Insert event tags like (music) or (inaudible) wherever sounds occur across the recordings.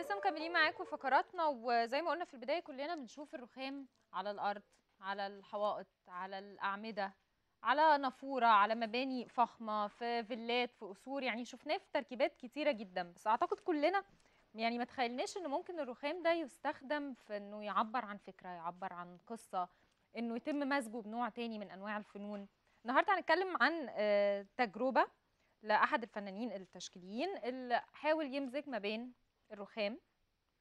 لسه مكملين معاكم فقراتنا وزي ما قلنا في البدايه كلنا بنشوف الرخام على الارض على الحوائط على الاعمده على نافوره على مباني فخمه في فيلات في قصور يعني شفناه في تركيبات كتيره جدا بس اعتقد كلنا يعني ما تخيلناش ان ممكن الرخام ده يستخدم في انه يعبر عن فكره يعبر عن قصه انه يتم مزجه بنوع تاني من انواع الفنون النهارده هنتكلم عن آه، تجربه لاحد الفنانين التشكيليين اللي حاول يمزج ما بين الرخام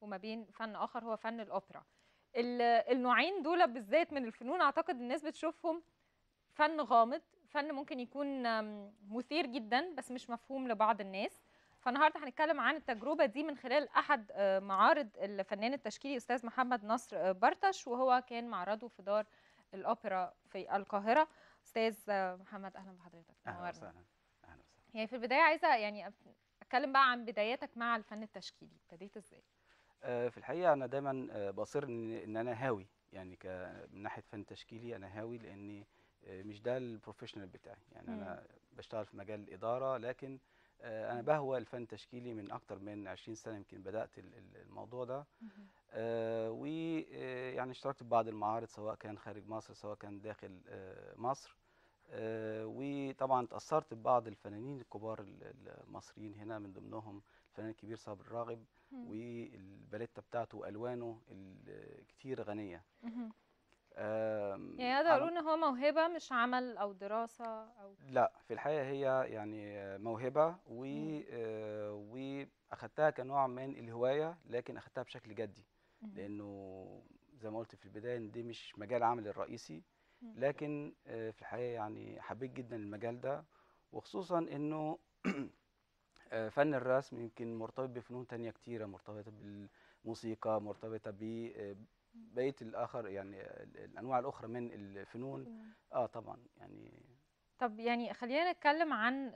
وما بين فن اخر هو فن الاوبرا النوعين دول بالذات من الفنون اعتقد الناس بتشوفهم فن غامض فن ممكن يكون مثير جدا بس مش مفهوم لبعض الناس فالنهارده هنتكلم عن التجربه دي من خلال احد آه، معارض الفنان التشكيلي استاذ محمد نصر آه، برتش وهو كان معرضه في دار الاوبرا في القاهره استاذ آه، محمد اهلا بحضرتك اهلا وسهلا اهلا وسهلا يعني في البدايه عايزه يعني اتكلم بقى عن بداياتك مع الفن التشكيلي ابتديت ازاي آه، في الحقيقه انا دايما آه، بصر ان انا هاوي يعني من ناحيه فن تشكيلي انا هاوي لاني آه، مش ده البروفيشنال بتاعي يعني انا بشتغل في مجال الاداره لكن انا بهوى الفن التشكيلي من اكتر من 20 سنه يمكن بدات الموضوع ده ويعني اشتركت في بعض المعارض سواء كان خارج مصر سواء كان داخل مصر آه، وطبعا تاثرت ببعض الفنانين الكبار المصريين هنا من ضمنهم الفنان الكبير صابر الراغب والباليتا بتاعته والوانه الكتير غنيه يعني هذا يقولون ان هو موهبه مش عمل او دراسه او لا في الحقيقه هي يعني موهبه و آه، واخدتها كنوع من الهوايه لكن اخدتها بشكل جدي لانه زي ما قلت في البدايه ان دي مش مجال عملي الرئيسي لكن آه، في الحقيقه يعني حبيت جدا المجال ده وخصوصا انه (clears throat) آه، فن الرسم يمكن مرتبط بفنون تانية كتيرة مرتبطة بالموسيقى مرتبطة آه، بقيه الآخر يعني الأنواع الأخرى من الفنون آه طبعا يعني طب يعني خلينا نتكلم عن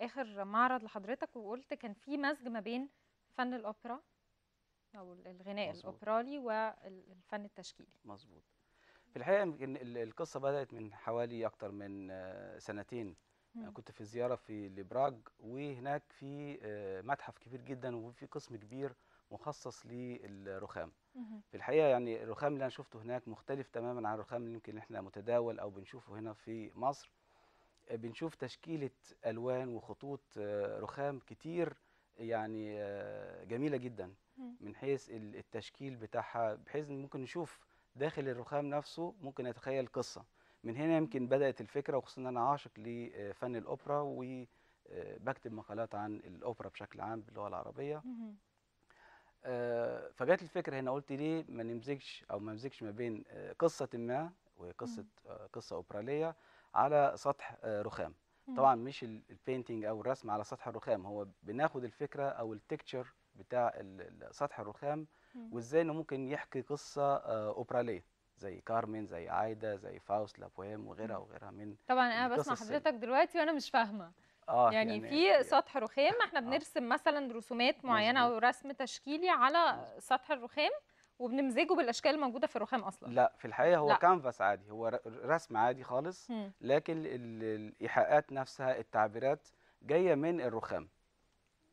آخر معرض لحضرتك وقلت كان في مزج ما بين فن الأوبرا أو الغناء مزبوط. الأوبرالي والفن التشكيلي مظبوط في الحقيقه يمكن القصه بدات من حوالي اكتر من آه، سنتين انا كنت في زياره في لبراج وهناك في آه، متحف كبير جدا وفي قسم كبير مخصص للرخام في الحقيقه يعني الرخام اللي انا شفته هناك مختلف تماما عن الرخام اللي يمكن احنا متداول او بنشوفه هنا في مصر آه، بنشوف تشكيله الوان وخطوط رخام كتير يعني جميله جدا من حيث التشكيل بتاعها بحيث ممكن نشوف داخل الرخام نفسه ممكن يتخيل قصه من هنا يمكن بدات الفكره وخصوصا ان انا عاشق لفن الاوبرا وبكتب آه، مقالات عن الاوبرا بشكل عام باللغه العربيه آه، فجت الفكره هنا قلت ليه ما نمزجش او ما نمزجش ما بين آه، قصه ما وقصه قصه اوبراليه على سطح رخام طبعا مش البينتنج او الرسم على سطح الرخام هو بناخد الفكره او التكتشر بتاع سطح الرخام وازاي انه ممكن يحكي قصه آه، اوبراليه زي كارمن زي عايده زي فاوست لابوام وغيرها وغيرها من طبعا انا بسمع حضرتك دلوقتي وانا مش فاهمه آه يعني, يعني في يعني سطح رخام احنا آه. بنرسم آه. مثلا رسومات معينه او رسم تشكيلي على سطح الرخام وبنمزجه بالاشكال الموجوده في الرخام اصلا لا في الحقيقه هو كانفاس عادي هو رسم عادي خالص لكن الايحاءات نفسها التعبيرات جايه من الرخام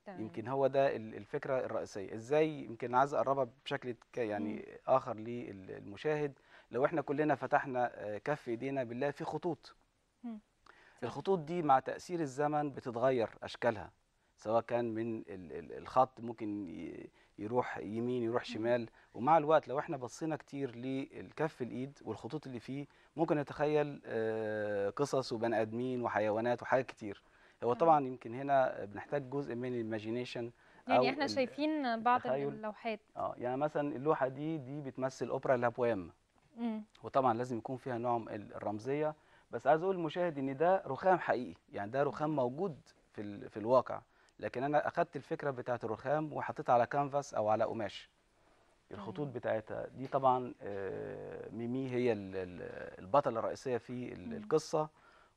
تمام. يمكن هو ده الفكره الرئيسيه ازاي يمكن عايز اقربها بشكل يعني مم. اخر للمشاهد لو احنا كلنا فتحنا آه، كف ايدينا بالله في خطوط مم. الخطوط دي مع تاثير الزمن بتتغير اشكالها سواء كان من الخط ممكن يروح يمين يروح شمال ومع الوقت لو احنا بصينا كتير للكف الايد والخطوط اللي فيه ممكن نتخيل آه، قصص وبني ادمين وحيوانات وحاجات كتير هو آه. طبعا يمكن هنا بنحتاج جزء من الايماجينيشن يعني احنا شايفين بعض اللوحات اه يعني مثلا اللوحه دي دي بتمثل اوبرا لابوام وطبعا لازم يكون فيها نوع من الرمزيه بس عايز اقول للمشاهد ان ده رخام حقيقي يعني ده رخام موجود في في الواقع لكن انا اخدت الفكره بتاعه الرخام وحطيتها على كانفاس او على قماش الخطوط بتاعتها دي طبعا آه، ميمي هي البطله الرئيسيه في القصه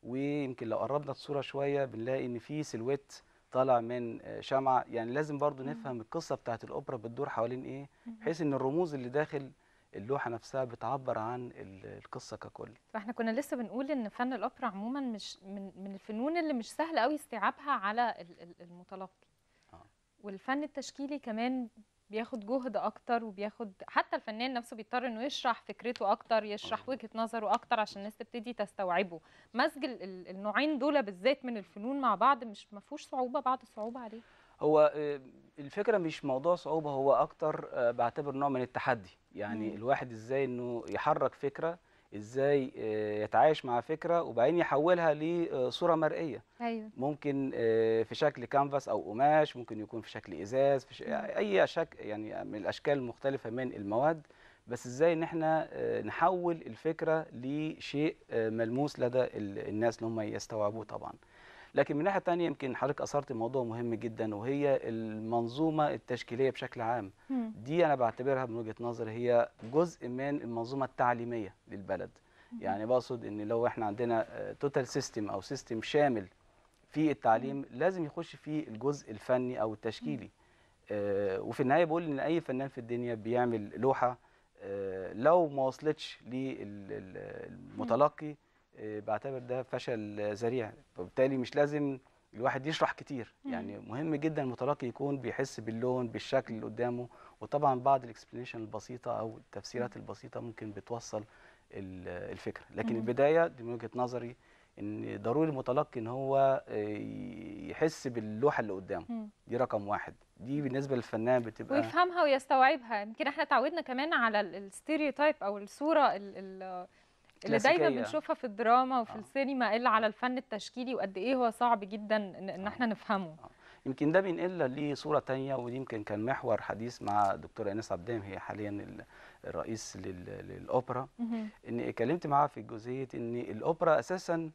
ويمكن لو قربنا الصوره شويه بنلاقي ان في سلويت طالع من آه، شمعة يعني لازم برضو نفهم القصة بتاعت الأوبرا بتدور حوالين إيه بحيث إن الرموز اللي داخل اللوحة نفسها بتعبر عن القصة ككل فإحنا كنا لسه بنقول إن فن الأوبرا عموما مش من, من الفنون اللي مش سهل قوي استيعابها على المتلقي آه. والفن التشكيلي كمان بياخد جهد اكتر وبياخد حتى الفنان نفسه بيضطر انه يشرح فكرته اكتر يشرح وجهه نظره اكتر عشان الناس تبتدي تستوعبه مزج النوعين دول بالذات من الفنون مع بعض مش ما فيهوش صعوبه بعض الصعوبه عليه هو آه، الفكره مش موضوع صعوبه هو اكتر آه، بعتبر نوع من التحدي يعني الواحد ازاي انه يحرك فكره ازاي آه، يتعايش مع فكره وبعدين يحولها لصوره مرئيه أيوة. ممكن آه، في شكل كانفاس او قماش ممكن يكون في شكل ازاز في ش... اي شكل يعني من الاشكال المختلفه من المواد بس ازاي ان احنا آه، نحول الفكره لشيء ملموس لدى الناس اللي هم يستوعبوه طبعا لكن من ناحيه ثانيه يمكن حضرتك اثرت موضوع مهم جدا وهي المنظومه التشكيليه بشكل عام م. دي انا بعتبرها من وجهه نظري هي جزء من المنظومه التعليميه للبلد م. يعني بقصد ان لو احنا عندنا توتال سيستم او سيستم شامل في التعليم م. لازم يخش فيه الجزء الفني او التشكيلي آه وفي النهايه بقول ان اي فنان في الدنيا بيعمل لوحه آه لو ما وصلتش للمتلقي آه، بعتبر ده فشل ذريع فبالتالي مش لازم الواحد يشرح كتير يعني مهم جدا المتلقي يكون بيحس باللون بالشكل اللي قدامه وطبعا بعض الاكسبلينيشن البسيطه او التفسيرات البسيطه ممكن بتوصل الفكره لكن البدايه دي من وجهه نظري ان ضروري المتلقي ان هو آه، يحس باللوحه اللي قدامه دي رقم واحد دي بالنسبه للفنان بتبقى ويفهمها ويستوعبها يمكن احنا تعودنا كمان على الستيريوتايب او الصوره ال اللي دايما بنشوفها في الدراما وفي آه. السينما الا على الفن التشكيلي وقد ايه هو صعب جدا ان آه. احنا نفهمه آه. يمكن ده بينقلنا لصوره ثانيه ويمكن كان محور حديث مع دكتوره انس عبدام هي حاليا الرئيس للاوبرا ان اتكلمت معاها في جزئيه ان الاوبرا اساسا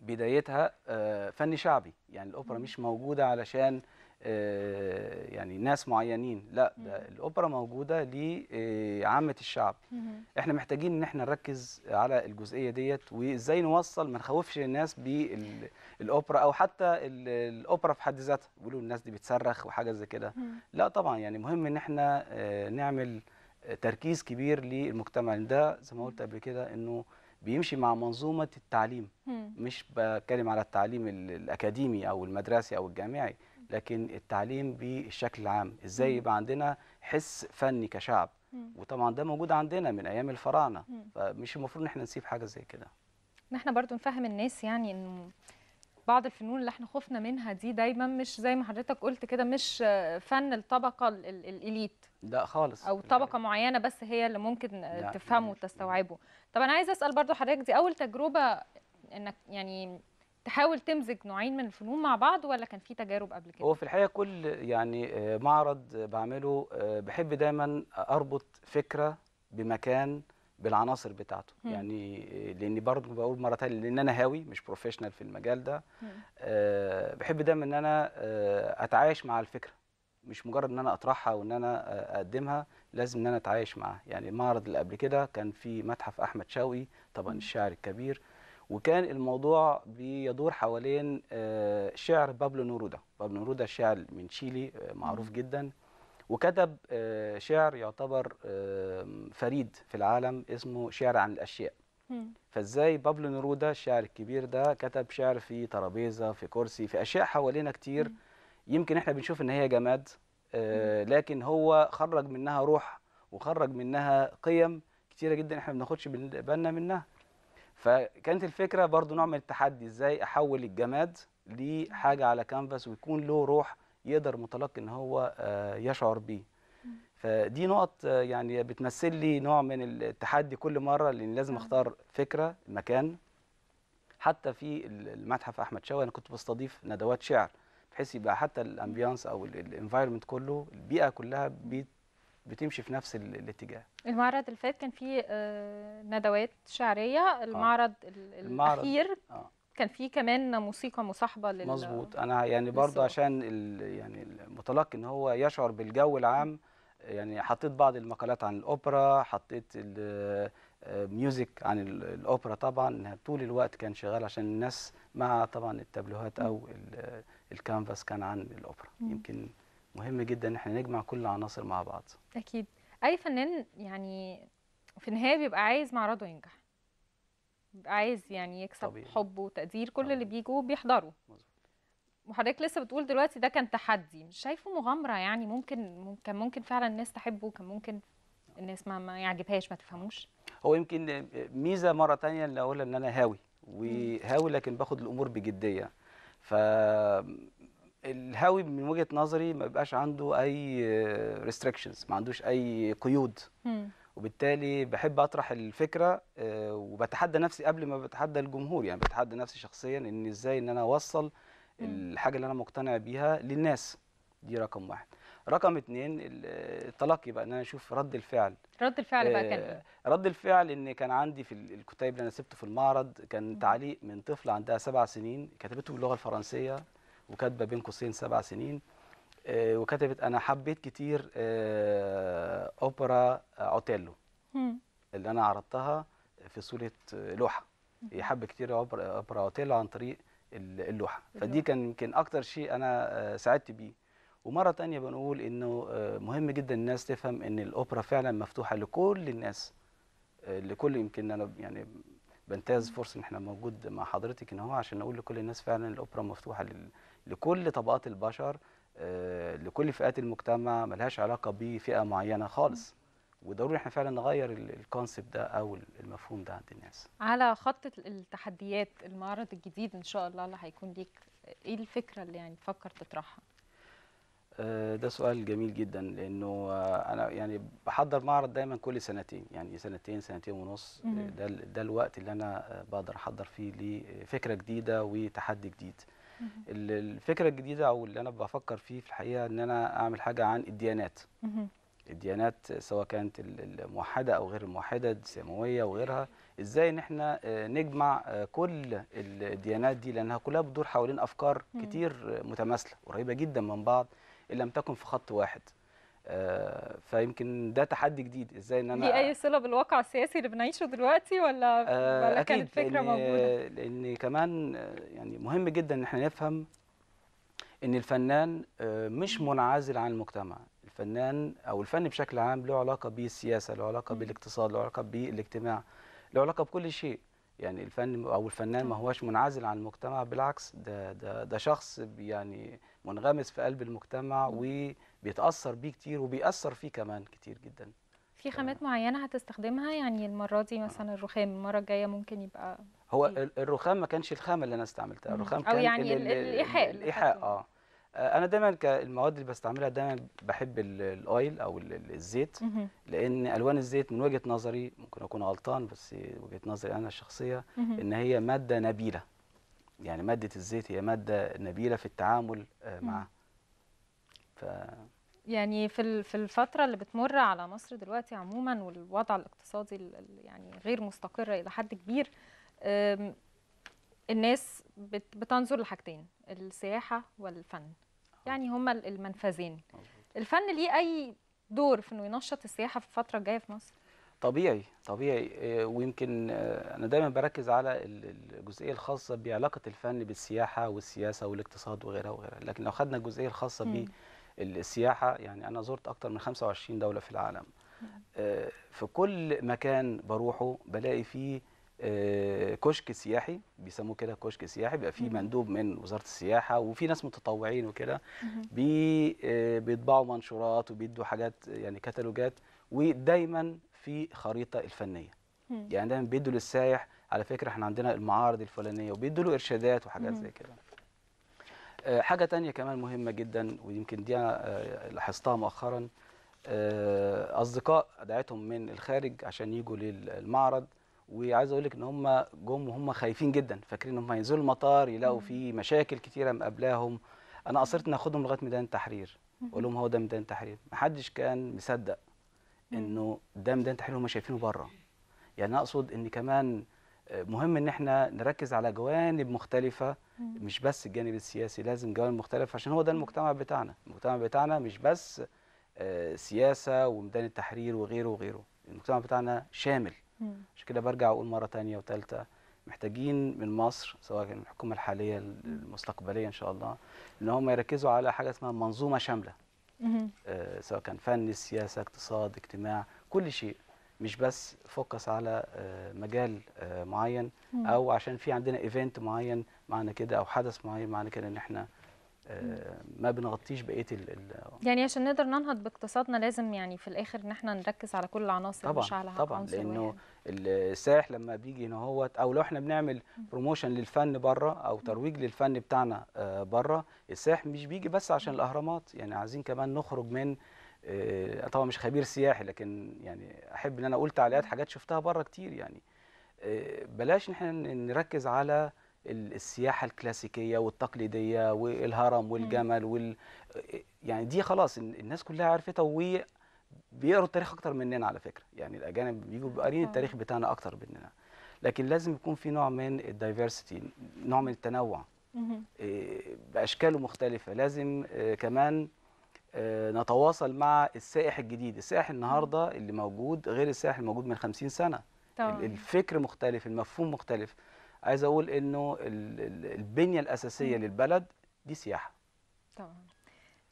بدايتها آه، فن شعبي يعني الاوبرا مش موجوده علشان آه، يعني ناس معينين لا ده الاوبرا موجوده لعامه آه، الشعب احنا محتاجين ان احنا نركز على الجزئيه ديت وازاي نوصل ما نخوفش الناس بالاوبرا او حتى الاوبرا في حد ذاتها بيقولوا الناس دي بتصرخ وحاجه زي كده لا طبعا يعني مهم ان احنا آه، نعمل تركيز كبير للمجتمع ده زي ما قلت قبل كده انه بيمشي مع منظومه التعليم مش بتكلم على التعليم الاكاديمي او المدرسي او الجامعي لكن التعليم بالشكل العام ازاي يبقى عندنا حس فني كشعب وطبعا ده موجود عندنا من ايام الفراعنه فمش المفروض ان احنا نسيب حاجه زي كده ان احنا برضو نفهم الناس يعني انه بعض الفنون اللي احنا خفنا منها دي دايما مش زي ما حضرتك قلت كده مش فن الطبقه الاليت لا خالص او طبقه معينه بس هي اللي ممكن تفهمه وتستوعبه طب انا عايزه اسال برضو حضرتك دي اول تجربه انك يعني تحاول تمزج نوعين من الفنون مع بعض ولا كان في تجارب قبل كده؟ هو في الحقيقه كل يعني آه، معرض بعمله آه، بحب دايما اربط فكره بمكان بالعناصر بتاعته هم. يعني آه، لاني برضه بقول مره ثانيه لان انا هاوي مش بروفيشنال في المجال ده أه بحب دايما ان انا اتعايش مع الفكره مش مجرد ان انا اطرحها وان انا اقدمها لازم ان انا اتعايش معاها يعني المعرض اللي قبل كده كان في متحف احمد شوقي طبعا الشاعر الكبير وكان الموضوع بيدور حوالين آه، شعر بابلو نورودا بابلو نورودا شاعر من تشيلي آه، معروف جدا وكتب آه، شعر يعتبر فريد في العالم اسمه شعر عن الأشياء فازاي بابلو نورودا الشاعر الكبير ده كتب شعر في ترابيزه في كرسي في اشياء حوالينا كتير يمكن احنا بنشوف ان هي جماد لكن هو خرج منها روح وخرج منها قيم كتيره جدا احنا ما بناخدش بالنا منها فكانت الفكره برضو نوع من التحدي ازاي احول الجماد لحاجه على كانفاس ويكون له روح يقدر المتلقي ان هو آه، يشعر بيه فدي نقط آه، يعني بتمثل لي نوع من التحدي كل مره لان لازم اختار فكره مكان حتى في المتحف احمد شوقي انا كنت بستضيف ندوات شعر بحيث يبقى حتى الامبيانس او الانفايرمنت كله البيئه كلها بيت بتمشي في نفس الاتجاه المعرض اللي فات كان فيه آه، ندوات شعريه آه. المعرض المعرض الاخير آه. كان فيه كمان موسيقى مصاحبه لل مظبوط انا يعني برضه عشان يعني المتلقي ان هو يشعر بالجو العام يعني حطيت بعض المقالات عن الاوبرا حطيت ميوزك آه، عن الاوبرا طبعا طول الوقت كان شغال عشان الناس مع طبعا التابلوهات او الكانفاس كان عن الاوبرا يمكن مهم جدا ان احنا نجمع كل العناصر مع بعض اكيد اي فنان يعني في النهايه بيبقى عايز معرضه ينجح بيبقى عايز يعني يكسب طبيعي. حب وتقدير كل طبيعي. اللي بيجوا بيحضروا مظبوط وحضرتك لسه بتقول دلوقتي ده كان تحدي مش شايفه مغامره يعني ممكن كان ممكن فعلا الناس تحبه كان ممكن الناس ما, ما يعجبهاش ما تفهموش هو يمكن ميزه مره ثانيه اللي اقولها ان انا هاوي وهاوي لكن باخد الامور بجديه ف الهاوي من وجهه نظري ما بيبقاش عنده اي ريستريكشنز ما عندوش اي قيود وبالتالي بحب اطرح الفكره آه، وبتحدى نفسي قبل ما بتحدى الجمهور يعني بتحدى نفسي شخصيا ان ازاي ان انا اوصل الحاجه اللي انا مقتنع بيها للناس دي رقم واحد رقم اتنين التلقي بقى ان انا اشوف رد الفعل رد الفعل بقى آه، كان رد الفعل ان كان عندي في الكتيب اللي انا سبته في المعرض كان تعليق من طفله عندها سبع سنين كتبته باللغه الفرنسيه وكاتبه بين قوسين سبع سنين آه، وكتبت انا حبيت كتير آه، اوبرا اوتيلو اللي انا عرضتها في صوره آه، لوحه هي حبت كتير اوبرا اوتيلو عن طريق اللوحه فدي كان يمكن اكتر شيء انا سعدت بيه ومره ثانيه بنقول انه مهم جدا الناس تفهم ان الاوبرا فعلا مفتوحه لكل الناس لكل يمكن انا يعني بنتهز فرصه ان احنا موجود مع حضرتك ان هو عشان اقول لكل الناس فعلا الاوبرا مفتوحه لل لكل طبقات البشر آه، لكل فئات المجتمع ملهاش علاقه بفئه معينه خالص وضروري احنا فعلا نغير الكونسبت ده او المفهوم ده عند الناس على خط التحديات المعرض الجديد ان شاء الله اللي هيكون ليك ايه الفكره اللي يعني تفكر تطرحها آه، ده سؤال جميل جدا لانه آه، انا يعني بحضر معرض دايما كل سنتين يعني سنتين سنتين ونص ده ده الوقت اللي انا بقدر احضر فيه لفكره جديده وتحدي جديد الفكره الجديده او اللي انا بفكر فيه في الحقيقه ان انا اعمل حاجه عن الديانات الديانات سواء كانت الموحده او غير الموحده السماويه وغيرها ازاي ان احنا آه، نجمع آه، كل الديانات دي لانها كلها بتدور حوالين افكار كتير متماثله قريبه جدا من بعض ان لم تكن في خط واحد آه، فيمكن ده تحدي جديد ازاي ان انا دي اي صله بالواقع السياسي اللي بنعيشه دلوقتي ولا آه، ولا كانت فكره لأن موجوده لان كمان آه، يعني مهم جدا ان احنا نفهم ان الفنان مش منعزل عن المجتمع الفنان او الفن بشكل عام له علاقه بالسياسه له علاقه بالاقتصاد له علاقه بالاجتماع له علاقه بكل شيء يعني الفن او الفنان ما هوش منعزل عن المجتمع بالعكس ده ده ده شخص يعني منغمس في قلب المجتمع و بيتاثر بيه كتير وبيأثر فيه كمان كتير جدا في خامات معينه هتستخدمها يعني المره دي مثلا الرخام المره الجايه ممكن يبقى هو إيه؟ الرخام ما كانش الخامه اللي انا استعملتها الرخام كان او يعني الايحاء الايحاء آه. اه انا دايما المواد اللي بستعملها دايما بحب الاويل او الزيت لان الوان الزيت من وجهه نظري ممكن اكون غلطان بس وجهه نظري انا الشخصيه ان هي ماده نبيله يعني ماده الزيت هي ماده نبيله في التعامل آه، معها ف... يعني في في الفترة اللي بتمر على مصر دلوقتي عموما والوضع الاقتصادي يعني غير مستقر إلى حد كبير الناس بتنظر لحاجتين السياحة والفن يعني هما المنفذين الفن ليه أي دور في إنه ينشط السياحة في الفترة الجاية في مصر؟ طبيعي طبيعي آه، ويمكن آه، انا دايما بركز على الجزئيه الخاصه بعلاقه الفن بالسياحه والسياسه والاقتصاد وغيرها وغيرها لكن لو خدنا الجزئيه الخاصه السياحه يعني انا زرت اكتر من 25 دوله في العالم آه، في كل مكان بروحه بلاقي فيه آه، كشك سياحي بيسموه كده كشك سياحي بيبقى فيه مندوب من وزاره السياحه وفي ناس متطوعين وكده آه، بيطبعوا منشورات وبيدوا حاجات يعني كتالوجات ودايما في خريطه الفنيه يعني دايما بيدوا للسايح على فكره احنا عندنا المعارض الفلانيه وبيدوا له ارشادات وحاجات زي كده آه، حاجة تانية كمان مهمة جدا ويمكن دي أنا آه، لاحظتها مؤخرا آه، أصدقاء دعيتهم من الخارج عشان يجوا للمعرض وعايز اقول لك ان هم جم وهم خايفين جدا فاكرين ان هم ينزلوا المطار يلاقوا في مشاكل كتيره مقابلاهم انا اصرت ان لغايه ميدان التحرير أقول لهم هو ده ميدان التحرير محدش كان مصدق انه ده ميدان التحرير هم شايفينه بره يعني اقصد ان كمان مهم ان احنا نركز على جوانب مختلفه مش بس الجانب السياسي لازم جوانب مختلفه عشان هو ده المجتمع بتاعنا المجتمع بتاعنا مش بس آه، سياسه وميدان التحرير وغيره وغيره المجتمع بتاعنا شامل عشان كده برجع اقول مره ثانيه وثالثه محتاجين من مصر سواء كان الحكومه الحاليه المستقبليه ان شاء الله ان هم يركزوا على حاجه اسمها منظومه شامله آه، سواء كان فن سياسه اقتصاد اجتماع كل شيء مش بس فوكس على آه، مجال آه، معين او عشان في عندنا ايفنت معين معنى كده او حدث معين معنى كده ان احنا آه، ما بنغطيش بقيه ال يعني عشان نقدر ننهض باقتصادنا لازم يعني في الاخر ان احنا نركز على كل العناصر طبعا مش على طبعا لانه السائح لما بيجي هنا هو او لو احنا بنعمل بروموشن للفن بره او ترويج للفن بتاعنا بره السائح مش بيجي بس عشان الاهرامات يعني عايزين كمان نخرج من آه، طبعا مش خبير سياحي لكن يعني احب ان انا اقول تعليقات حاجات شفتها بره كتير يعني آه، بلاش احنا نركز على السياحه الكلاسيكيه والتقليديه والهرم والجمل وال آه، يعني دي خلاص الناس كلها عرفتها وبيقروا التاريخ اكتر مننا على فكره يعني الاجانب بيجوا قارين التاريخ بتاعنا اكتر مننا لكن لازم يكون في نوع من الدايفرسيتي نوع من التنوع باشكاله مختلفه لازم كمان آه، نتواصل مع السائح الجديد السائح النهارده اللي موجود غير السائح الموجود من خمسين سنه طبعا. الفكر مختلف المفهوم مختلف عايز اقول انه البنيه الاساسيه م. للبلد دي سياحه طبعا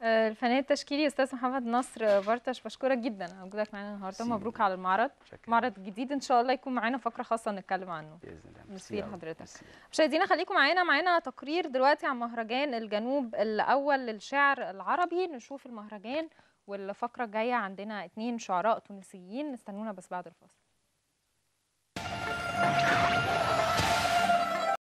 آه، الفنان التشكيلي استاذ محمد نصر برتش بشكرك جدا على وجودك معانا النهارده مبروك على المعرض شكرا. معرض جديد ان شاء الله يكون معانا فقره خاصه نتكلم عنه باذن الله حضرتك لحضرتك مشاهدينا خليكم معانا معانا تقرير دلوقتي عن مهرجان الجنوب الاول للشعر العربي نشوف المهرجان والفقره الجايه عندنا اثنين شعراء تونسيين استنونا بس بعد الفاصل